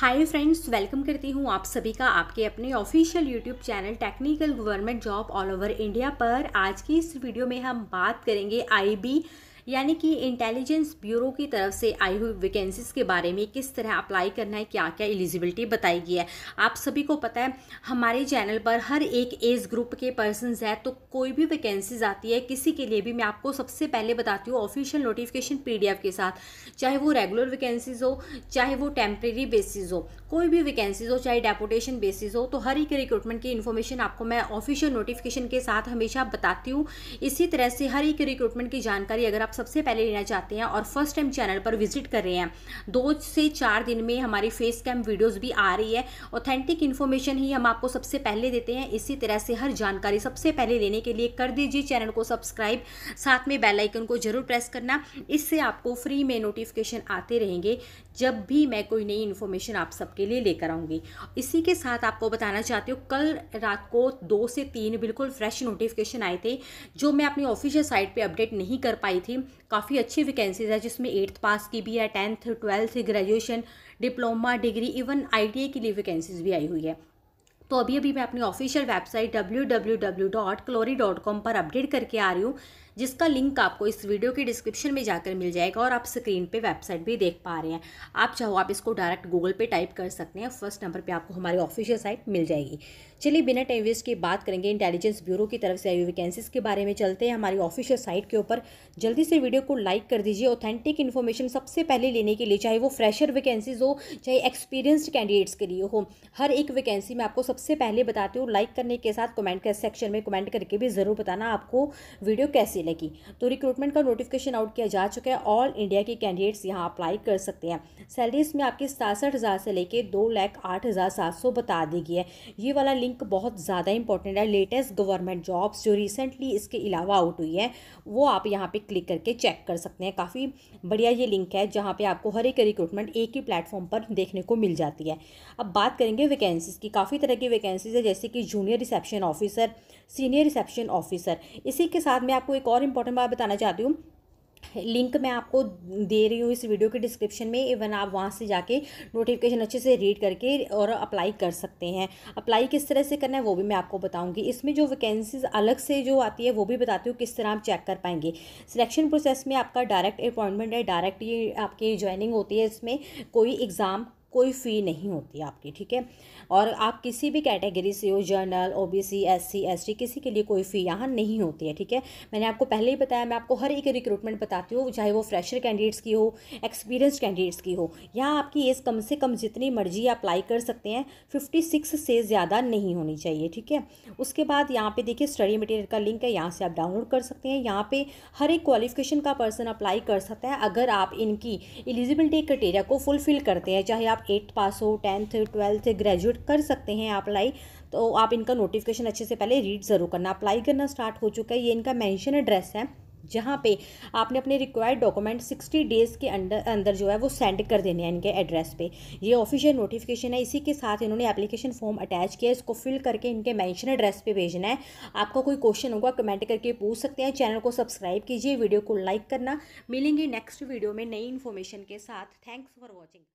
hi friends welcome करती हूँ आप सभी का आपके अपने official YouTube channel technical government job all over India पर आज की इस वीडियो में हम बात करेंगे आईबी यानी कि इंटेलिजेंस ब्यूरो की तरफ से आई हुई वैकेंसीज़ के बारे में किस तरह अप्लाई करना है क्या क्या एलिजिबिलिटी बताई गई है आप सभी को पता है हमारे चैनल पर हर एक एज ग्रुप के पर्सन है तो कोई भी वैकेंसीज आती है किसी के लिए भी मैं आपको सबसे पहले बताती हूँ ऑफिशियल नोटिफिकेशन पी के साथ चाहे वो रेगुलर वैकेंसीज हो चाहे वो टेम्प्रेरी बेसिस हो कोई भी वैकेंसीज हो चाहे डेपोटेशन बेसिस हो तो हर एक रिक्रूटमेंट की इन्फॉर्मेशन आपको मैं ऑफिशियल नोटिफिकेशन के साथ हमेशा बताती हूँ इसी तरह से हर एक रिक्रूटमेंट की जानकारी अगर आप सबसे पहले लेना चाहते हैं और फर्स्ट टाइम चैनल पर विजिट कर रहे हैं दो से चार दिन में हमारी फेस कैम वीडियोस भी आ रही है ऑथेंटिक इन्फॉर्मेशन ही हम आपको सबसे पहले देते हैं इसी तरह से हर जानकारी सबसे पहले लेने के लिए कर दीजिए चैनल को सब्सक्राइब साथ में बेलाइकन को ज़रूर प्रेस करना इससे आपको फ्री में नोटिफिकेशन आते रहेंगे जब भी मैं कोई नई इन्फॉर्मेशन आप सबके लिए लेकर आऊँगी इसी के साथ आपको बताना चाहती हूँ कल रात को दो से तीन बिल्कुल फ्रेश नोटिफिकेशन आए थे जो मैं अपनी ऑफिशियल साइट पर अपडेट नहीं कर पाई थी काफ़ी अच्छी वैकेंसीज़ है जिसमें एट्थ पास की भी है tenth twelfth graduation diploma degree even I के लिए वैकेंसीज़ भी आई हुई है तो अभी अभी मैं अपनी official website W W W dot dot com पर अपडेट करके आ रही हूँ जिसका लिंक आपको इस वीडियो के डिस्क्रिप्शन में जाकर मिल जाएगा और आप स्क्रीन पे वेबसाइट भी देख पा रहे हैं आप चाहो आप इसको डायरेक्ट गूगल पे टाइप कर सकते हैं फर्स्ट नंबर पे आपको हमारी ऑफिशियल साइट मिल जाएगी चलिए बिना टाइम वेस्ट की बात करेंगे इंटेलिजेंस ब्यूरो की तरफ से आई वैकेंसीज के बारे में चलते हैं हमारी ऑफिशियल साइट के ऊपर जल्दी से वीडियो को लाइक कर दीजिए ऑथेंटिक इन्फॉर्मेशन सबसे पहले लेने के लिए चाहे वो फ्रेशर वैकेंसीज हो चाहे एक्सपीरियंस्ड कैंडिडेट्स के लिए हो हर एक वैकेंसी में आपको सबसे पहले बताती हूँ लाइक करने के साथ कमेंट सेक्शन में कमेंट करके भी ज़रूर बताना आपको वीडियो कैसी से लगी तो रिक्रूटमेंट का नोटिफिकेशन आउट किया जा चुका है ऑल इंडिया के कैंडिडेट्स यहाँ अप्लाई कर सकते हैं सैलरीज में आपकी सासठ हज़ार से लेके दो लाख आठ हज़ार सात सौ बता दी गई है ये वाला लिंक बहुत ज़्यादा इंपॉर्टेंट है लेटेस्ट गवर्नमेंट जॉब्स जो रिसेंटली इसके अलावा आउट हुई है वो आप यहाँ पर क्लिक करके चेक कर सकते हैं काफ़ी बढ़िया ये लिंक है जहाँ पर आपको हर एक रिक्रूटमेंट एक ही प्लेटफॉर्म पर देखने को मिल जाती है अब बात करेंगे वैकेंसीज़ की काफ़ी तरह की वैकेंसीज़ है जैसे कि junior reception officer senior reception officer इसी के साथ मैं आपको एक और इम्पॉर्टेंट बात बताना चाहती हूँ लिंक मैं आपको दे रही हूँ इस वीडियो के डिस्क्रिप्शन में इवन आप वहाँ से जाके नोटिफिकेशन अच्छे से रीड करके और अप्लाई कर सकते हैं अप्लाई किस तरह से करना है वो भी मैं आपको बताऊँगी इसमें जो वैकेंसीज अलग से जो आती है वो भी बताती हूँ किस तरह आप चेक कर पाएंगे सिलेक्शन प्रोसेस में आपका डायरेक्ट अपॉइंटमेंट है डायरेक्ट ये आपकी ज्वाइनिंग होती है इसमें कोई एग्ज़ाम कोई फ़ी नहीं होती आपकी ठीक है और आप किसी भी कैटेगरी से हो general O B C S C S T किसी के लिए कोई फ़ी यहाँ नहीं होती है ठीक है मैंने आपको पहले ही बताया मैं आपको हर एक रिक्रूटमेंट बताती हूँ चाहे वो फ्रेशर कैंडिडेट्स की हो एक्सपीरियंस कैंडिडेट्स की हो यहाँ आपकी एज कम से कम जितनी मर्जी अप्लाई कर सकते हैं फिफ्टी सिक्स से ज़्यादा नहीं होनी चाहिए ठीक है उसके बाद यहाँ पर देखिए स्टडी मटेरियल का लिंक है यहाँ से आप डाउनलोड कर सकते हैं यहाँ पर हर एक क्वालिफिकेशन का पर्सन अप्लाई कर सकता है अगर आप इनकी एलिजिबिलिटी क्राइटेरिया को फुलफ़िल करते हैं चाहे आप आप एट्थ पास हो टेंथ ट्वेल्थ ग्रेजुएट कर सकते हैं अप्लाई तो आप इनका नोटिफिकेशन अच्छे से पहले रीड ज़रूर करना अप्लाई करना स्टार्ट हो चुका है ये इनका मैंशन एड्रेस है जहाँ पे आपने अपने रिक्वायर्ड डॉक्यूमेंट 60 डेज़ के अंदर अंदर जो है वो सेंड कर देने हैं इनके एड्रेस पे ये ऑफिशियल नोटिफिकेशन है इसी के साथ इन्होंने एप्लीकेशन फॉर्म अटैच किया है इसको फिल करके इनके मेंशन एड्रेस पे भेजना है आपका कोई क्वेश्चन होगा कमेंट करके पूछ सकते हैं चैनल को सब्सक्राइब कीजिए वीडियो को लाइक करना मिलेंगे नेक्स्ट वीडियो में नई इन्फॉर्मेशन के साथ थैंक्स फॉर वॉचिंग